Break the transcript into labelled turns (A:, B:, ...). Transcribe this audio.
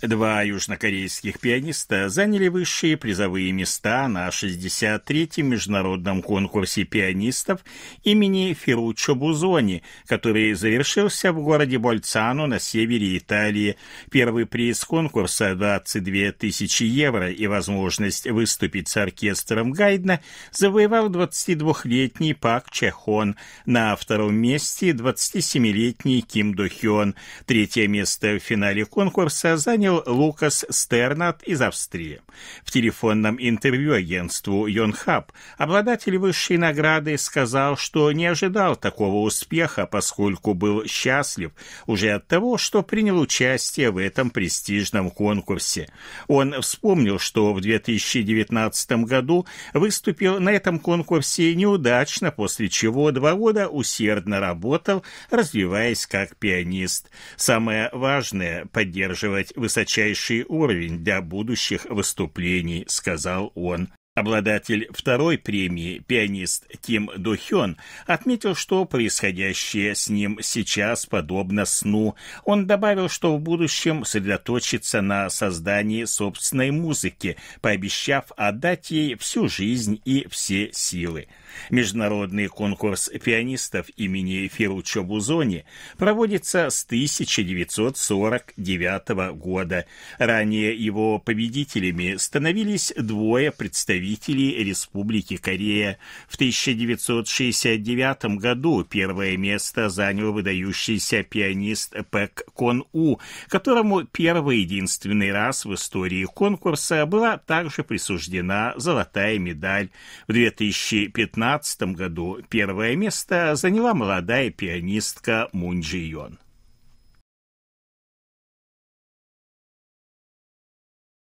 A: Два южнокорейских пианиста заняли высшие призовые места на 63-м международном конкурсе пианистов имени Ферруччо Бузони, который завершился в городе Больцано на севере Италии. Первый приз конкурса – 22 тысячи евро и возможность выступить с оркестром Гайдна завоевал 22-летний Пак Чехон, на втором месте 27-летний Ким Дохён. Третье место в финале конкурса занял вспомнил Лукас Стернат из Австрии. В телефонном интервью агентству Йонхаб обладатель высшей награды сказал, что не ожидал такого успеха, поскольку был счастлив уже от того, что принял участие в этом престижном конкурсе. Он вспомнил, что в 2019 году выступил на этом конкурсе неудачно, после чего два года усердно работал, развиваясь как пианист. Самое важное – поддерживать высокомерие высочайший уровень для будущих выступлений», — сказал он. Обладатель второй премии, пианист Ким До Хён, отметил, что происходящее с ним сейчас подобно сну. Он добавил, что в будущем сосредоточится на создании собственной музыки, пообещав отдать ей всю жизнь и все силы. Международный конкурс пианистов имени Ферруччо Бузони проводится с 1949 года. Ранее его победителями становились двое представителей представителей Республики Корея. В 1969 году первое место занял выдающийся пианист Пэк Кон У, которому первый единственный раз в истории конкурса была также присуждена золотая медаль. В 2015 году первое место заняла молодая пианистка Мун Джи Йон.